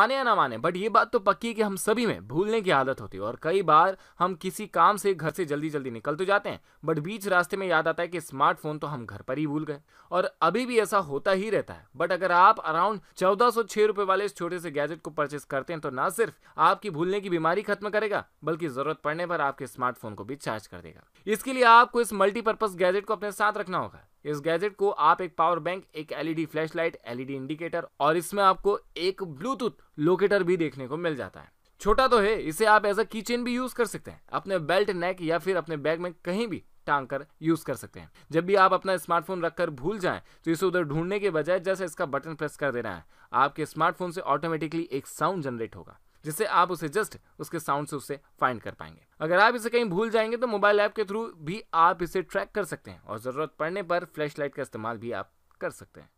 माने या ना माने बट ये बात तो पक्की है कि हम सभी में भूलने की आदत होती है और कई बार हम किसी काम से घर से जल्दी जल्दी निकल तो जाते हैं बट बीच रास्ते में याद आता है कि स्मार्टफोन तो हम घर पर ही भूल गए और अभी भी ऐसा होता ही रहता है बट अगर आप अराउंड चौदह सौ छह रुपए वाले इस छोटे से गैजेट को परचेस करते हैं तो ना सिर्फ आपकी भूलने की बीमारी खत्म करेगा बल्कि जरूरत पड़ने पर आपके स्मार्टफोन को भी चार्ज कर देगा इसके लिए आपको इस मल्टीपर्पज गैजेट को अपने साथ रखना होगा इस गैजेट को आप एक पावर बैंक एक एलईडी फ्लैशलाइट एलईडी इंडिकेटर और इसमें आपको एक ब्लूटूथ लोकेटर भी देखने को मिल जाता है छोटा तो है इसे आप एज अ की चेन भी यूज कर सकते हैं अपने बेल्ट नेक या फिर अपने बैग में कहीं भी टांग कर यूज कर सकते हैं जब भी आप अपना स्मार्टफोन रखकर भूल जाएं तो इसे उधर ढूंढने के बजाय जैसे इसका बटन प्रेस कर देना है आपके स्मार्टफोन से ऑटोमेटिकली एक साउंड जनरेट होगा जिससे आप उसे जस्ट उसके साउंड से उसे फाइंड कर पाएंगे अगर आप इसे कहीं भूल जाएंगे तो मोबाइल ऐप के थ्रू भी आप इसे ट्रैक कर सकते हैं और ज़रूरत पड़ने पर फ्लैश लाइट का इस्तेमाल भी आप कर सकते हैं